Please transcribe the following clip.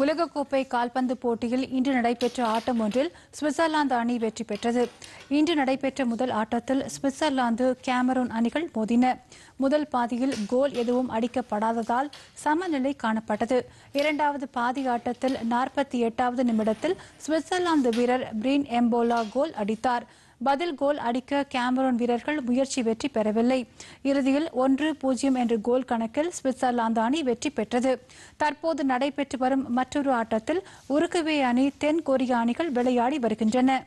கோப்பை கால்பந்து போட்டியில் இன்று நடைபெற்ற ஆட்டம் ஒன்றில் சுவிட்சர்லாந்து அணி வெற்றி பெற்றது இன்று நடைபெற்ற முதல் ஆட்டத்தில் சுவிட்சர்லாந்து கேமரூன் அணிகள் மோதின முதல் பாதியில் கோல் எதுவும் அடிக்கப்படாததால் சமநிலை காணப்பட்டது இரண்டாவது பாதி ஆட்டத்தில் நாற்பத்தி எட்டாவது நிமிடத்தில் சுவிட்சர்லாந்து வீரர் பிரீன் எம்போலா கோல் அடித்தார் பதில் கோல் அடிக்க கேமரோன் வீரர்கள் முயற்சி வெற்றி பெறவில்லை இறுதியில் ஒன்று பூஜ்ஜியம் என்ற கோல் கணக்கில் சுவிட்சர்லாந்து அணி வெற்றி பெற்றது தற்போது நடைபெற்று வரும் மற்றொரு ஆட்டத்தில் உருகுவே அணி தென் அணிகள் விளையாடி வருகின்றன